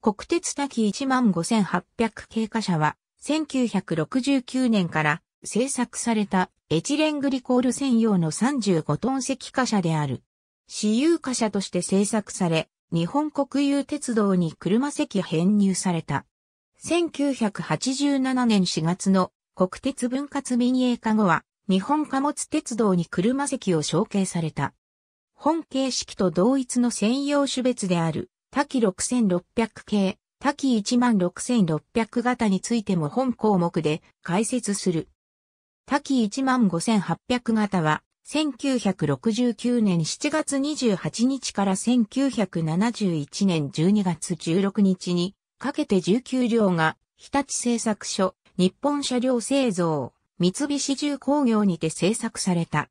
国鉄滝15800経過車は、1969年から製作されたエチレングリコール専用の35トン積貨車である。私有貨車として製作され、日本国有鉄道に車席編入された。1987年4月の国鉄分割民営化後は、日本貨物鉄道に車席を承継された。本形式と同一の専用種別である多岐6600系、多岐16600型についても本項目で解説する。多岐15800型は、1969年7月28日から1971年12月16日にかけて19両が日立製作所、日本車両製造、三菱重工業にて製作された。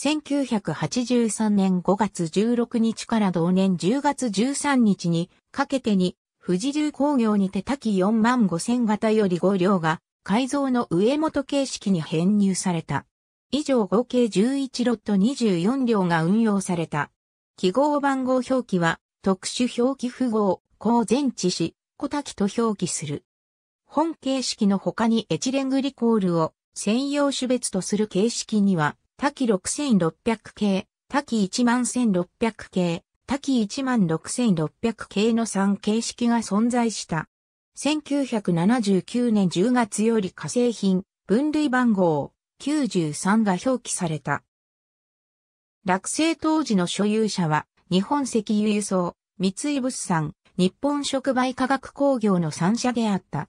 1983年5月16日から同年10月13日にかけてに富士流工業にて滝4万5千型より5両が改造の上元形式に編入された。以上合計11ロット24両が運用された。記号番号表記は特殊表記符号、高前置詞、小滝と表記する。本形式の他にエチレングリコールを専用種別とする形式には多岐6600系、多岐11600系、多岐16600系の3形式が存在した。1979年10月より化成品、分類番号93が表記された。落成当時の所有者は、日本石油輸送、三井物産、日本触媒化学工業の3社であった。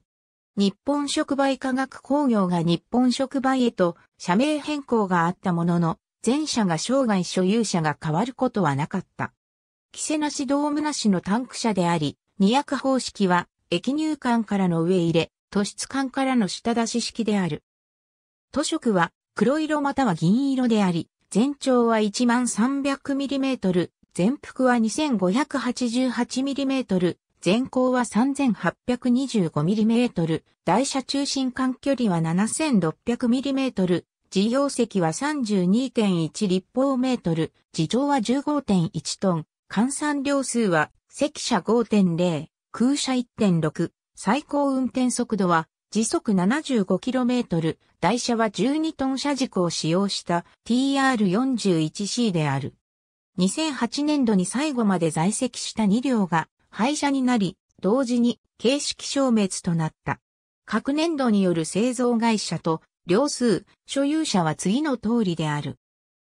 日本触媒化学工業が日本触媒へと社名変更があったものの、前者が生涯所有者が変わることはなかった。キセなしドームなしのタンク車であり、二役方式は液入管からの上入れ、都室管からの下出し式である。塗色は黒色または銀色であり、全長は 1300mm、全幅は 2588mm、全高は 3825mm、台車中心間距離は 7600mm、事業席は32.1立方メートル、地上は15.1トン、換算量数は、積車5.0、空車1.6、最高運転速度は、時速 75km、台車は12トン車軸を使用した TR41C である。2008年度に最後まで在籍した2両が廃車になり、同時に形式消滅となった。各年度による製造会社と両数、所有者は次の通りである。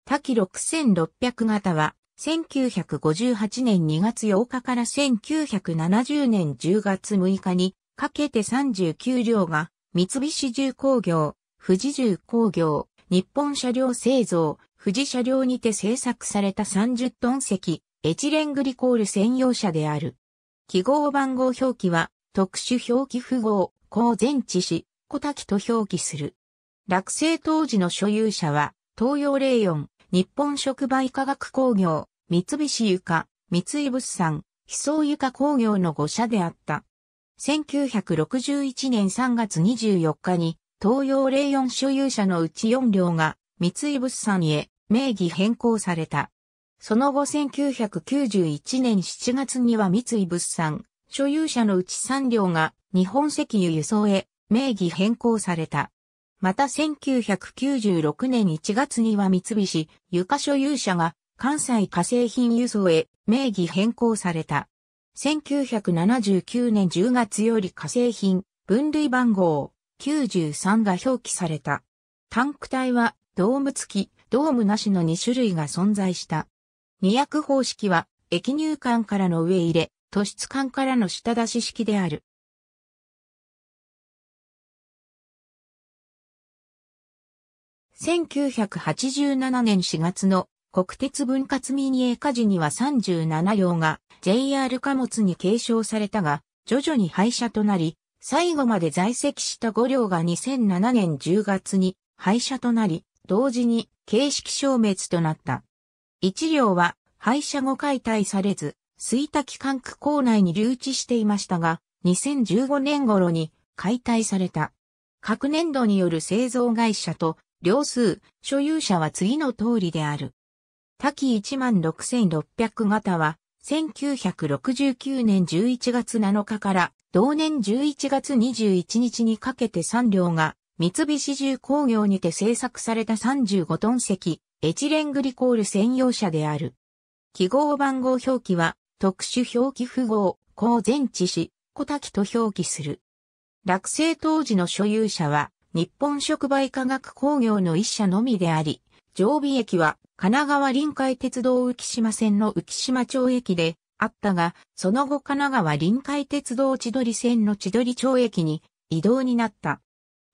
多機6600型は、1958年2月8日から1970年10月6日にかけて39両が三菱重工業、富士重工業、日本車両製造、富士車両にて製作された30トン席、エチレングリコール専用車である。記号番号表記は、特殊表記符号、公前置詞、小滝と表記する。落成当時の所有者は、東洋霊イ日本触媒化学工業、三菱床、三井物産、非創床工業の5社であった。1961年3月24日に、東洋霊イ所有者のうち4両が、三井物産へ名義変更された。その後1991年7月には三井物産、所有者のうち3両が日本石油輸送へ名義変更された。また1996年1月には三菱、床所有者が関西化成品輸送へ名義変更された。1979年10月より化成品分類番号93が表記された。タンク体はドーム付き、ドームなしの2種類が存在した。二役方式は、液入管からの上入れ、突出管からの下出し式である。1987年4月の国鉄分割民営化時には37両が JR 貨物に継承されたが、徐々に廃車となり、最後まで在籍した5両が2007年10月に廃車となり、同時に形式消滅となった。一両は廃車後解体されず、水滝管区構内に留置していましたが、2015年頃に解体された。各年度による製造会社と、両数、所有者は次の通りである。滝16600型は、1969年11月7日から、同年11月21日にかけて3両が、三菱重工業にて製作された35トン石、エチレングリコール専用車である。記号番号表記は、特殊表記符号、高前置詞、小滝と表記する。落成当時の所有者は、日本触媒化学工業の一社のみであり、常備駅は神奈川臨海鉄道浮島線の浮島町駅であったが、その後神奈川臨海鉄道千鳥線の千鳥町駅に移動になった。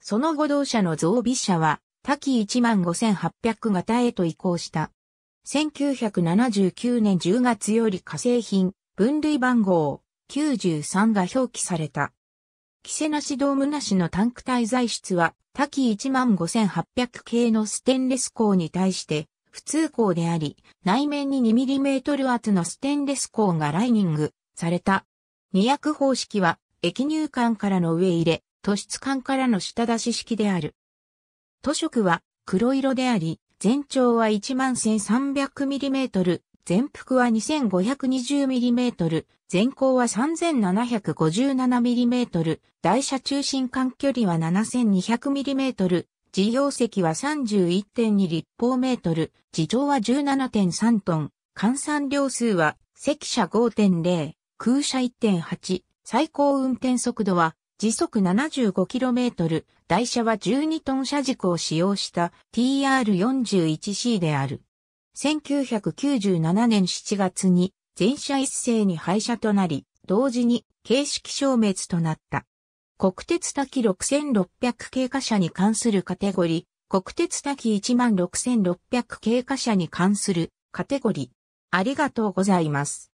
その後同社の増備車は多岐15800型へと移行した。1979年10月より化成品、分類番号93が表記された。キセナシドームなしのタンク滞在室は、多岐15800系のステンレス鋼に対して、普通鋼であり、内面に 2mm 厚のステンレス鋼がライニングされた。二役方式は、液入管からの上入れ、突出管からの下出し式である。塗色は黒色であり、全長は 11,300mm、全幅は 2520mm、全高は 3757mm、台車中心間距離は 7200mm、事業席は31.2立方メートル、地上は17.3トン、換算量数は、席車5.0、空車1.8、最高運転速度は時速 75km、台車は12トン車軸を使用した TR41C である。1997年7月に全車一斉に廃車となり、同時に形式消滅となった。国鉄滝6600経過車に関するカテゴリー、国鉄滝16600経過車に関するカテゴリー。ありがとうございます。